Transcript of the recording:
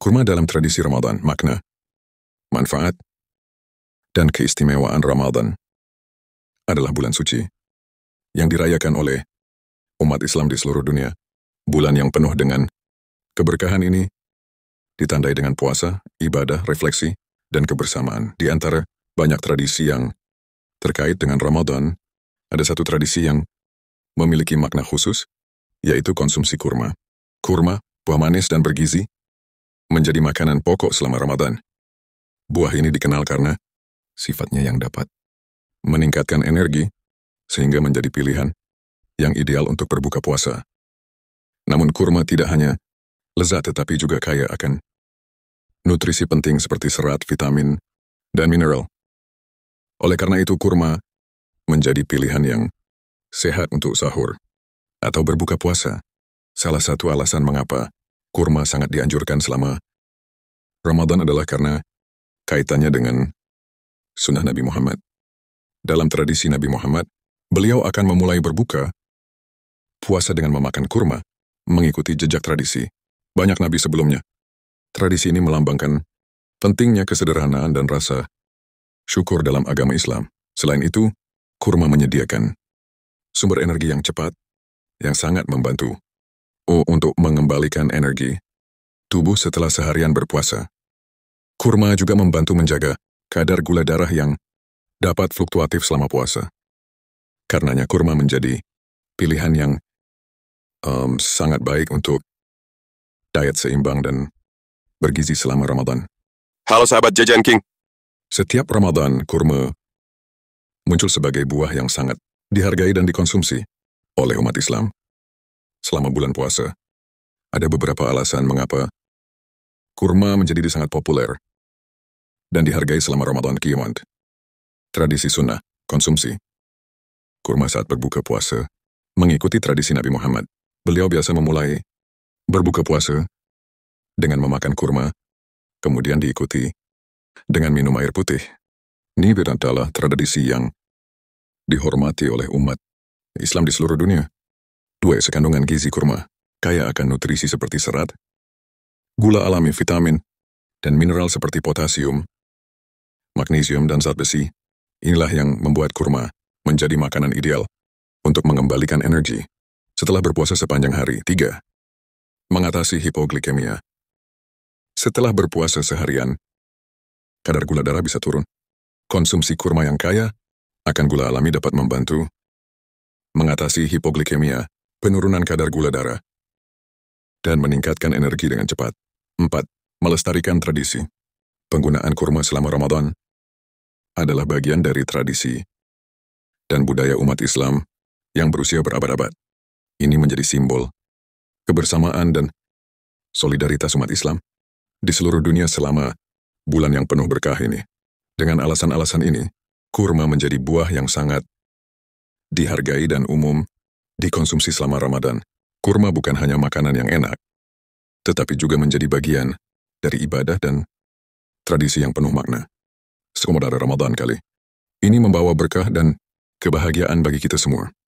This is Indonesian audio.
Kurma dalam tradisi Ramadan, makna, manfaat, dan keistimewaan Ramadan adalah bulan suci yang dirayakan oleh umat Islam di seluruh dunia. Bulan yang penuh dengan keberkahan ini ditandai dengan puasa, ibadah, refleksi, dan kebersamaan. Di antara banyak tradisi yang terkait dengan Ramadan, ada satu tradisi yang memiliki makna khusus, yaitu konsumsi kurma. Kurma, buah manis dan bergizi, menjadi makanan pokok selama Ramadan. Buah ini dikenal karena sifatnya yang dapat meningkatkan energi sehingga menjadi pilihan yang ideal untuk berbuka puasa. Namun kurma tidak hanya lezat tetapi juga kaya akan nutrisi penting seperti serat, vitamin, dan mineral. Oleh karena itu, kurma menjadi pilihan yang sehat untuk sahur atau berbuka puasa. Salah satu alasan mengapa kurma sangat dianjurkan selama Ramadan adalah karena kaitannya dengan sunnah Nabi Muhammad. Dalam tradisi Nabi Muhammad, beliau akan memulai berbuka puasa dengan memakan kurma, mengikuti jejak tradisi banyak nabi sebelumnya. Tradisi ini melambangkan pentingnya kesederhanaan dan rasa syukur dalam agama Islam. Selain itu, kurma menyediakan sumber energi yang cepat yang sangat membantu O untuk mengembalikan energi tubuh setelah seharian berpuasa. Kurma juga membantu menjaga kadar gula darah yang dapat fluktuatif selama puasa. Karenanya kurma menjadi pilihan yang um, sangat baik untuk diet seimbang dan bergizi selama Ramadan. Halo sahabat Jajan King. Setiap Ramadan, kurma muncul sebagai buah yang sangat dihargai dan dikonsumsi oleh umat Islam selama bulan puasa. Ada beberapa alasan mengapa kurma menjadi sangat populer dan dihargai selama Ramadan kiamat Tradisi sunnah, konsumsi. Kurma saat berbuka puasa, mengikuti tradisi Nabi Muhammad. Beliau biasa memulai berbuka puasa dengan memakan kurma, kemudian diikuti dengan minum air putih. Ini adalah tradisi yang dihormati oleh umat Islam di seluruh dunia. 2. Sekandungan gizi kurma, kaya akan nutrisi seperti serat, gula alami vitamin, dan mineral seperti potasium, magnesium, dan zat besi. Inilah yang membuat kurma menjadi makanan ideal untuk mengembalikan energi setelah berpuasa sepanjang hari. 3. Mengatasi hipoglikemia. Setelah berpuasa seharian, kadar gula darah bisa turun. Konsumsi kurma yang kaya akan gula alami dapat membantu mengatasi hipoglikemia penurunan kadar gula darah, dan meningkatkan energi dengan cepat. 4. Melestarikan tradisi. Penggunaan kurma selama Ramadan adalah bagian dari tradisi dan budaya umat Islam yang berusia berabad-abad. Ini menjadi simbol kebersamaan dan solidaritas umat Islam di seluruh dunia selama bulan yang penuh berkah ini. Dengan alasan-alasan ini, kurma menjadi buah yang sangat dihargai dan umum dikonsumsi selama Ramadan, kurma bukan hanya makanan yang enak, tetapi juga menjadi bagian dari ibadah dan tradisi yang penuh makna. Sekomadara Ramadan kali. Ini membawa berkah dan kebahagiaan bagi kita semua.